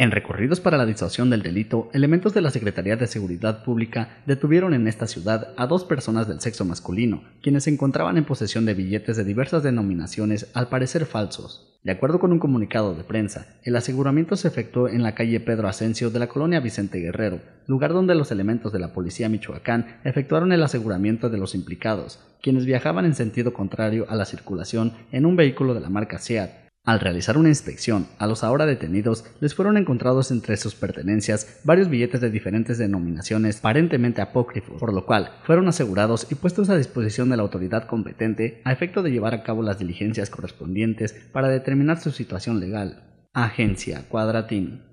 En recorridos para la disuasión del delito, elementos de la Secretaría de Seguridad Pública detuvieron en esta ciudad a dos personas del sexo masculino, quienes se encontraban en posesión de billetes de diversas denominaciones al parecer falsos. De acuerdo con un comunicado de prensa, el aseguramiento se efectuó en la calle Pedro Asensio de la colonia Vicente Guerrero, lugar donde los elementos de la policía michoacán efectuaron el aseguramiento de los implicados, quienes viajaban en sentido contrario a la circulación en un vehículo de la marca SEAT, al realizar una inspección, a los ahora detenidos les fueron encontrados entre sus pertenencias varios billetes de diferentes denominaciones aparentemente apócrifos, por lo cual fueron asegurados y puestos a disposición de la autoridad competente a efecto de llevar a cabo las diligencias correspondientes para determinar su situación legal. Agencia Cuadratín